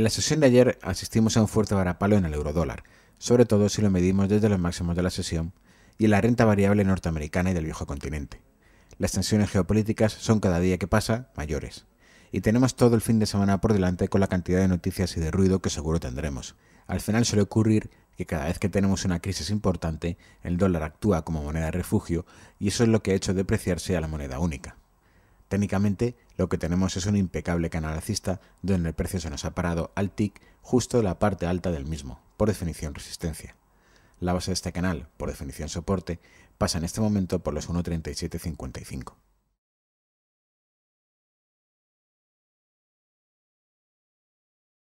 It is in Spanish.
En la sesión de ayer asistimos a un fuerte varapalo en el eurodólar, sobre todo si lo medimos desde los máximos de la sesión y en la renta variable norteamericana y del viejo continente. Las tensiones geopolíticas son cada día que pasa mayores. Y tenemos todo el fin de semana por delante con la cantidad de noticias y de ruido que seguro tendremos. Al final suele ocurrir que cada vez que tenemos una crisis importante, el dólar actúa como moneda de refugio y eso es lo que ha hecho depreciarse a la moneda única. Técnicamente, lo que tenemos es un impecable canal alcista donde el precio se nos ha parado al TIC justo en la parte alta del mismo, por definición resistencia. La base de este canal, por definición soporte, pasa en este momento por los 1.3755.